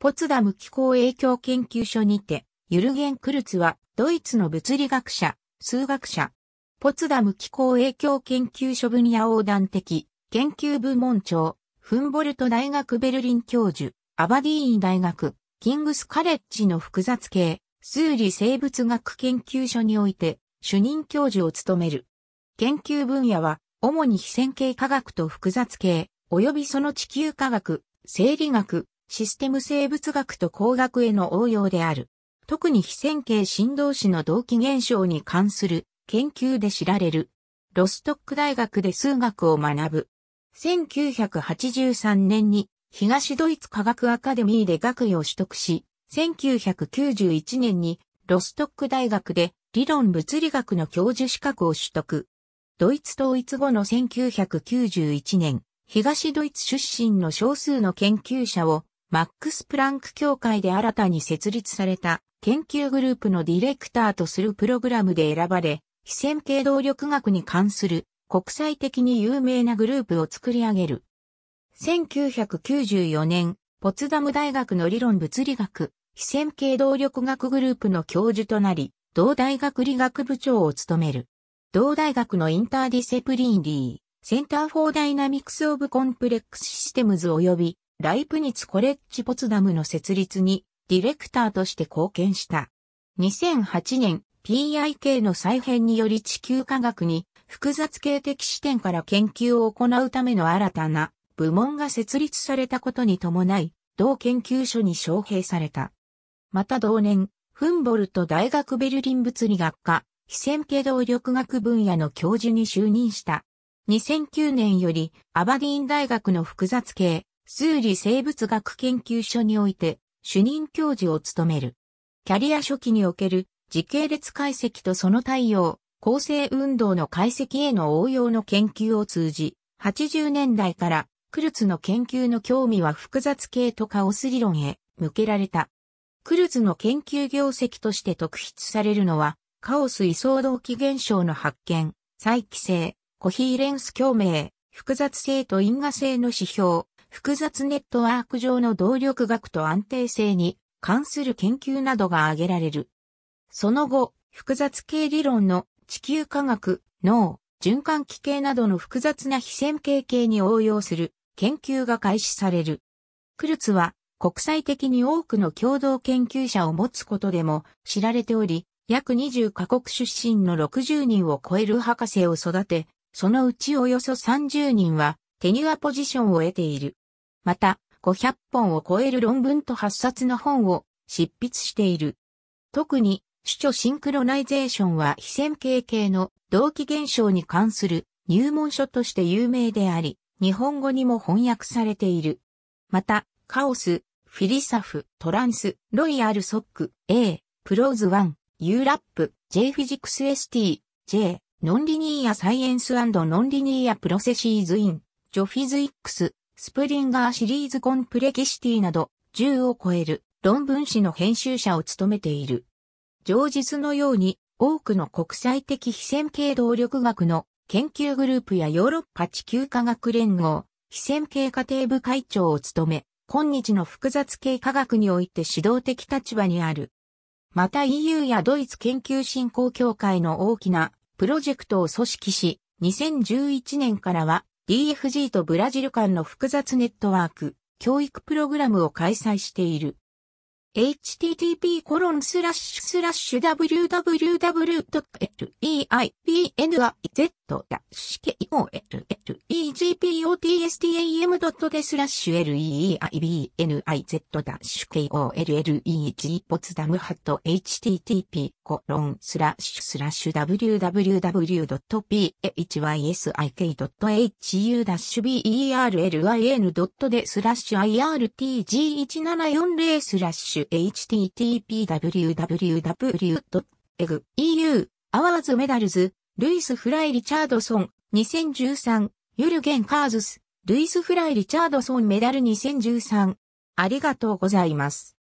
ポツダム気候影響研究所にて、ユルゲン・クルツは、ドイツの物理学者、数学者、ポツダム気候影響研究所分野横断的、研究部門長、フンボルト大学ベルリン教授、アバディーン大学、キングスカレッジの複雑系、数理生物学研究所において、主任教授を務める。研究分野は、主に非線形科学と複雑系、及びその地球科学、生理学、システム生物学と工学への応用である。特に非線形振動子の同期現象に関する研究で知られる。ロストック大学で数学を学ぶ。1983年に東ドイツ科学アカデミーで学位を取得し、1991年にロストック大学で理論物理学の教授資格を取得。ドイツ統一後の1991年、東ドイツ出身の少数の研究者をマックス・プランク協会で新たに設立された研究グループのディレクターとするプログラムで選ばれ、非線形動力学に関する国際的に有名なグループを作り上げる。1994年、ポツダム大学の理論物理学、非線形動力学グループの教授となり、同大学理学部長を務める。同大学のインターディセプリンリー、センターフォーダイナミクスオブコンプレックスシステムズ及びライプニツコレッジポツダムの設立にディレクターとして貢献した。2008年 PIK の再編により地球科学に複雑系的視点から研究を行うための新たな部門が設立されたことに伴い、同研究所に招聘された。また同年、フンボルト大学ベルリン物理学科、非線形動力学分野の教授に就任した。2009年よりアバディーン大学の複雑系数理生物学研究所において主任教授を務める。キャリア初期における時系列解析とその対応、構成運動の解析への応用の研究を通じ、80年代からクルツの研究の興味は複雑系とカオス理論へ向けられた。クルツの研究業績として特筆されるのは、カオス異相動機現象の発見、再帰性、コヒーレンス共鳴、複雑性と因果性の指標、複雑ネットワーク上の動力学と安定性に関する研究などが挙げられる。その後、複雑系理論の地球科学、脳、循環器系などの複雑な非線形系に応用する研究が開始される。クルツは国際的に多くの共同研究者を持つことでも知られており、約20カ国出身の60人を超える博士を育て、そのうちおよそ30人はテニュアポジションを得ている。また、500本を超える論文と8冊の本を執筆している。特に、主著シンクロナイゼーションは非線形系の同期現象に関する入門書として有名であり、日本語にも翻訳されている。また、カオス、フィリサフ、トランス、ロイヤルソック、A、プローズ1、ユーラップ、J フィジクス ST、J、ノンリニーアサイエンスノンリニーアプロセシーズイン、ジョフィズイックス、スプリンガーシリーズコンプレキシティなど、10を超える論文誌の編集者を務めている。上実のように、多くの国際的非線形動力学の研究グループやヨーロッパ地球科学連合、非線形家庭部会長を務め、今日の複雑系科学において指導的立場にある。また EU やドイツ研究振興協会の大きなプロジェクトを組織し、2011年からは DFG とブラジル間の複雑ネットワーク、教育プログラムを開催している。http コロンスラッシュスラッシュ w w w l e i b n i z k o l l e g p o t s t a m d e スラッシュ leibniz-kollege ポツダムハット http コロンスラッシュスラッシュ www.physik.hu-berlin. d e スラッシュ irtg1740 スラッシュュ http://www.eg.eu アワーズメダルズ、ルイス・フライ・リチャードソン、2013、ユルゲン・カーズス、ルイス・フライ・リチャードソンメダル2013。ありがとうございます。